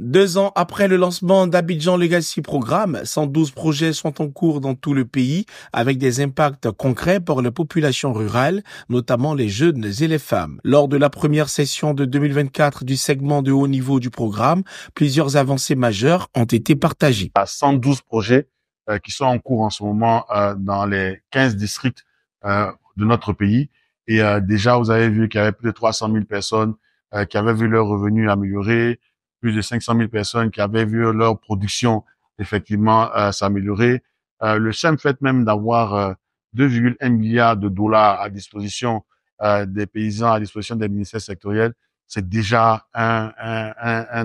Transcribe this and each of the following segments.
Deux ans après le lancement d'Abidjan Legacy Programme, 112 projets sont en cours dans tout le pays avec des impacts concrets pour les populations rurales, notamment les jeunes et les femmes. Lors de la première session de 2024 du segment de haut niveau du programme, plusieurs avancées majeures ont été partagées. 112 projets euh, qui sont en cours en ce moment euh, dans les 15 districts euh, de notre pays. Et déjà, vous avez vu qu'il y avait plus de 300 000 personnes qui avaient vu leurs revenus améliorés, plus de 500 000 personnes qui avaient vu leur production effectivement euh, s'améliorer. Euh, le simple fait même d'avoir 2,1 euh, milliards de dollars à disposition des paysans, à disposition des ministères sectoriels, c'est déjà un,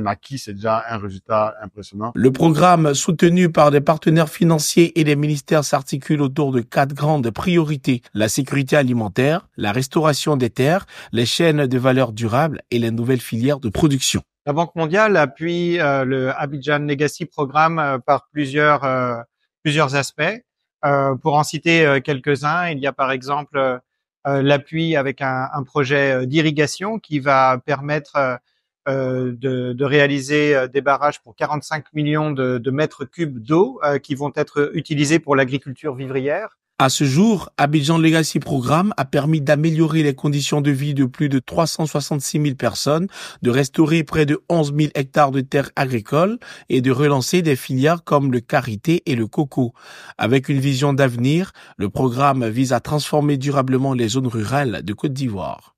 acquis, c'est déjà un résultat impressionnant. Le programme soutenu par des partenaires financiers et des ministères s'articule autour de quatre grandes priorités. La sécurité alimentaire, la restauration des terres, les chaînes de valeur durable et les nouvelles filières de production. La Banque mondiale appuie euh, le Abidjan Legacy Programme euh, par plusieurs euh, plusieurs aspects. pour en citer quelques-uns, il y a par exemple l'appui avec un, projet d'irrigation qui va permettre de, réaliser des barrages pour 45 millions de mètres cubes d'eau qui vont être utilisés pour l'agriculture vivrière. À ce jour, Abidjan Legacy Programme a permis d'améliorer les conditions de vie de plus de 366 000 personnes, de restaurer près de 11 000 hectares de terres agricoles et de relancer des filières comme le karité et le coco. Avec une vision d'avenir, le programme vise à transformer durablement les zones rurales de Côte d'Ivoire.